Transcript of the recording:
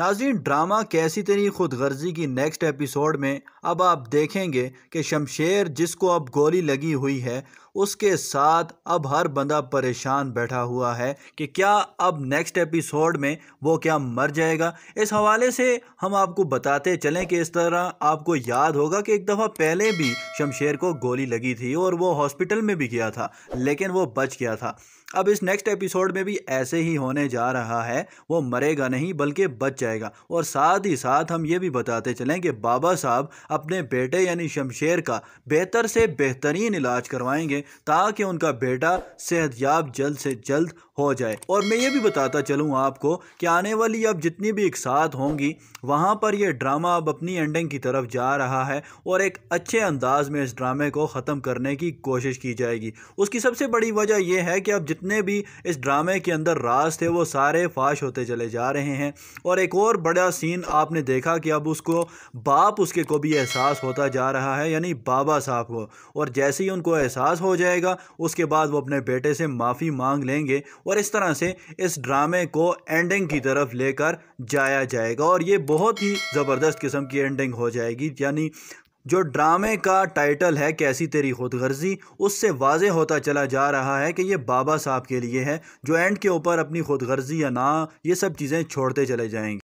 नाजीन ड्रामा कैसी तरी खुद गर्जी की नेक्स्ट एपिसोड में अब आप देखेंगे कि शमशेर जिसको अब गोली लगी हुई है उसके साथ अब हर बंदा परेशान बैठा हुआ है कि क्या अब नेक्स्ट एपिसोड में वो क्या मर जाएगा इस हवाले से हम आपको बताते चलें कि इस तरह आपको याद होगा कि एक दफ़ा पहले भी शमशेर को गोली लगी थी और वो हॉस्पिटल में भी गया था लेकिन वो बच गया था अब इस नेक्स्ट एपिसोड में भी ऐसे ही होने जा रहा है वो मरेगा नहीं बल्कि बच जाएगा और साथ ही साथ हम ये भी बताते चलें कि बाबा साहब अपने बेटे यानी शमशेर का बेहतर से बेहतरीन इलाज करवाएंगे ताकि उनका बेटा सेहतयाब जल्द से जल्द हो जाए और मैं ये भी बताता चलूँ आपको कि आने वाली अब जितनी भी एक साथ होंगी वहाँ पर यह ड्रामा अब अपनी एंडिंग की तरफ जा रहा है और एक अच्छे अंदाज में इस ड्रामे को ख़त्म करने की कोशिश की जाएगी उसकी सबसे बड़ी वजह यह है कि अब जितने भी इस ड्रामे के अंदर राज थे वो सारे फाश होते चले जा रहे हैं और एक और बड़ा सीन आपने देखा कि अब उसको बाप उसके को भी एहसास होता जा रहा है यानी बाबा साहब को और जैसे ही उनको एहसास हो जाएगा उसके बाद वो अपने बेटे से माफ़ी मांग लेंगे और और इस तरह से इस ड्रामे को एंडिंग की तरफ लेकर जाया जाएगा और ये बहुत ही ज़बरदस्त किस्म की एंडिंग हो जाएगी यानी जो ड्रामे का टाइटल है कैसी तेरी खुद गर्जी उससे वाजे होता चला जा रहा है कि ये बाबा साहब के लिए है जो एंड के ऊपर अपनी खुद गर्जी या ना ये सब चीज़ें छोड़ते चले जाएंगे